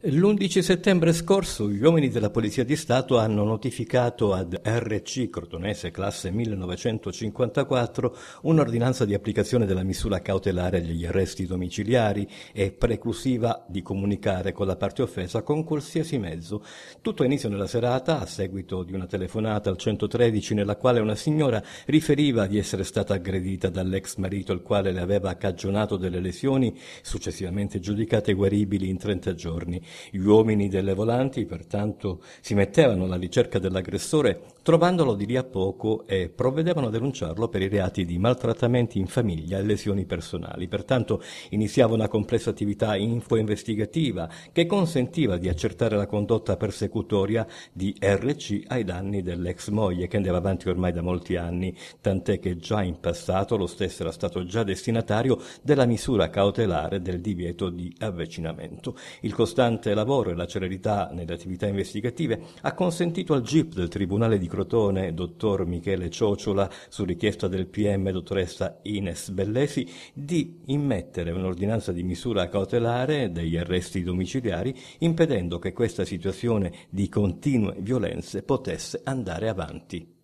L'11 settembre scorso gli uomini della Polizia di Stato hanno notificato ad RC Crotonese classe 1954 un'ordinanza di applicazione della misura cautelare agli arresti domiciliari e preclusiva di comunicare con la parte offesa con qualsiasi mezzo. Tutto inizio nella serata a seguito di una telefonata al 113 nella quale una signora riferiva di essere stata aggredita dall'ex marito il quale le aveva cagionato delle lesioni successivamente giudicate guaribili in 30 giorni. Gli uomini delle volanti pertanto si mettevano alla ricerca dell'aggressore, trovandolo di lì a poco e provvedevano a denunciarlo per i reati di maltrattamenti in famiglia e lesioni personali. Pertanto iniziava una complessa attività info-investigativa che consentiva di accertare la condotta persecutoria di RC ai danni dell'ex moglie che andava avanti ormai da molti anni, tant'è che già in passato lo stesso era stato già destinatario della misura cautelare del divieto di avvicinamento. Il costante costante lavoro e la celerità nelle attività investigative ha consentito al GIP del Tribunale di Crotone, dottor Michele Ciocciola, su richiesta del PM dottoressa Ines Bellesi, di immettere un'ordinanza di misura cautelare degli arresti domiciliari impedendo che questa situazione di continue violenze potesse andare avanti.